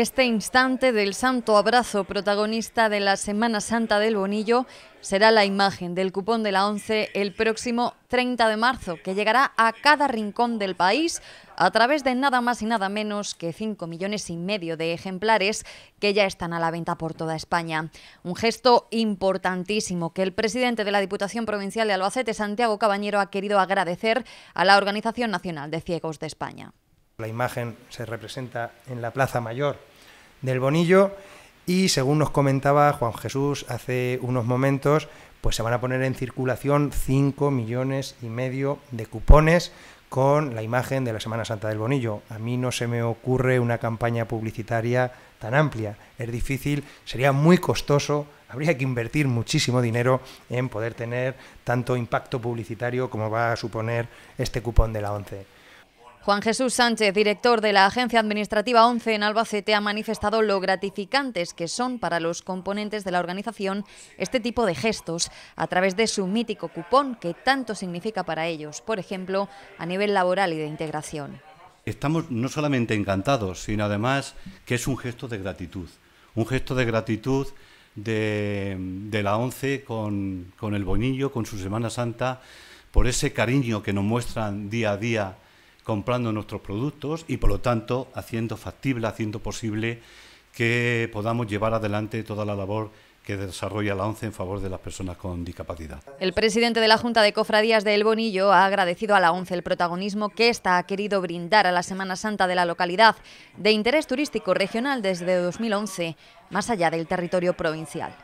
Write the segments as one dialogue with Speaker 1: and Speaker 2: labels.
Speaker 1: Este instante del santo abrazo protagonista de la Semana Santa del Bonillo será la imagen del cupón de la ONCE el próximo 30 de marzo, que llegará a cada rincón del país a través de nada más y nada menos que 5 millones y medio de ejemplares que ya están a la venta por toda España. Un gesto importantísimo que el presidente de la Diputación Provincial de Albacete, Santiago Cabañero, ha querido agradecer a la Organización Nacional de Ciegos de España.
Speaker 2: La imagen se representa en la Plaza Mayor del Bonillo. Y según nos comentaba Juan Jesús hace unos momentos, pues se van a poner en circulación 5 millones y medio de cupones con la imagen de la Semana Santa del Bonillo. A mí no se me ocurre una campaña publicitaria tan amplia. Es difícil, sería muy costoso, habría que invertir muchísimo dinero en poder tener tanto impacto publicitario como va a suponer este cupón de la ONCE.
Speaker 1: Juan Jesús Sánchez, director de la Agencia Administrativa 11 en Albacete, ha manifestado lo gratificantes que son para los componentes de la organización este tipo de gestos a través de su mítico cupón que tanto significa para ellos, por ejemplo, a nivel laboral y de integración.
Speaker 3: Estamos no solamente encantados, sino además que es un gesto de gratitud, un gesto de gratitud de, la 11 con, con el Bonillo, con su Semana Santa, por ese cariño que nos muestran día a día comprando nuestros productos y por lo tanto haciendo factible, haciendo posible que podamos llevar adelante toda la labor que desarrolla la ONCE en favor de las personas con discapacidad.
Speaker 1: El presidente de la Junta de Cofradías de El Bonillo ha agradecido a la ONCE el protagonismo que ésta ha querido brindar a la Semana Santa de la localidad, de interés turístico regional desde 2011, más allá del territorio provincial.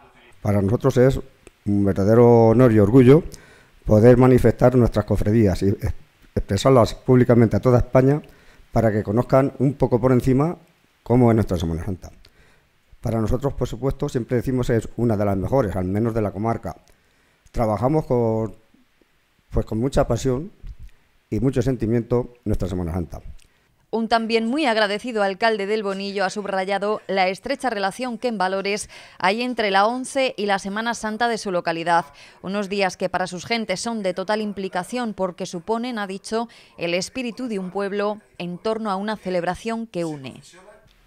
Speaker 2: Para nosotros es un verdadero honor y orgullo poder manifestar nuestras cofradías y expresarlas públicamente a toda España para que conozcan un poco por encima cómo es nuestra Semana Santa. Para nosotros, por supuesto, siempre decimos es una de las mejores, al menos de la comarca. Trabajamos pues con mucha pasión y mucho sentimiento nuestra Semana Santa.
Speaker 1: Un también muy agradecido alcalde del Bonillo ha subrayado la estrecha relación que en valores hay entre la ONCE y la Semana Santa de su localidad. Unos días que para sus gentes son de total implicación porque suponen, ha dicho, el espíritu de un pueblo en torno a una celebración que une.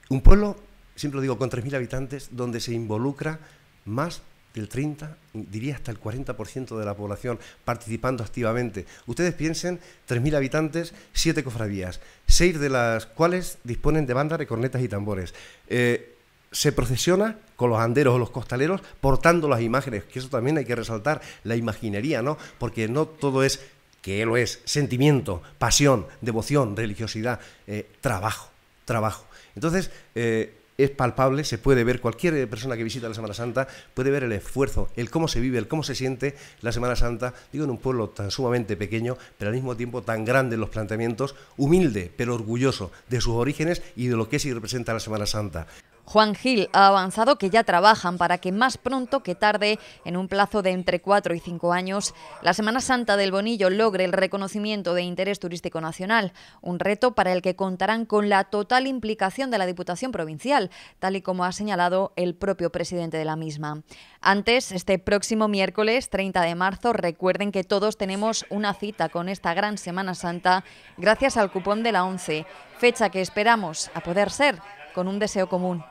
Speaker 4: Un pueblo, siempre lo digo, con 3.000 habitantes, donde se involucra más el 30, diría hasta el 40% de la población participando activamente. Ustedes piensen, 3.000 habitantes, 7 cofradías, 6 de las cuales disponen de bandas de cornetas y tambores. Eh, se procesiona con los anderos o los costaleros portando las imágenes, que eso también hay que resaltar, la imaginería, ¿no? Porque no todo es, que lo es, sentimiento, pasión, devoción, religiosidad, eh, trabajo, trabajo. Entonces, eh, es palpable, se puede ver, cualquier eh, persona que visita la Semana Santa puede ver el esfuerzo, el cómo se vive, el cómo se siente la Semana Santa, digo, en un pueblo tan sumamente pequeño, pero al mismo tiempo tan grande en los planteamientos, humilde, pero orgulloso de sus orígenes y de lo que es y representa la Semana Santa.
Speaker 1: Juan Gil ha avanzado que ya trabajan para que más pronto que tarde, en un plazo de entre cuatro y cinco años, la Semana Santa del Bonillo logre el reconocimiento de interés turístico nacional, un reto para el que contarán con la total implicación de la Diputación Provincial, tal y como ha señalado el propio presidente de la misma. Antes, este próximo miércoles 30 de marzo, recuerden que todos tenemos una cita con esta gran Semana Santa gracias al cupón de la ONCE, fecha que esperamos a poder ser con un deseo común,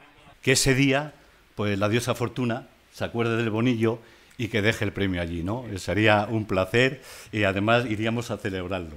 Speaker 3: que ese día, pues la diosa Fortuna se acuerde del bonillo y que deje el premio allí, ¿no? Sería un placer y además iríamos a celebrarlo.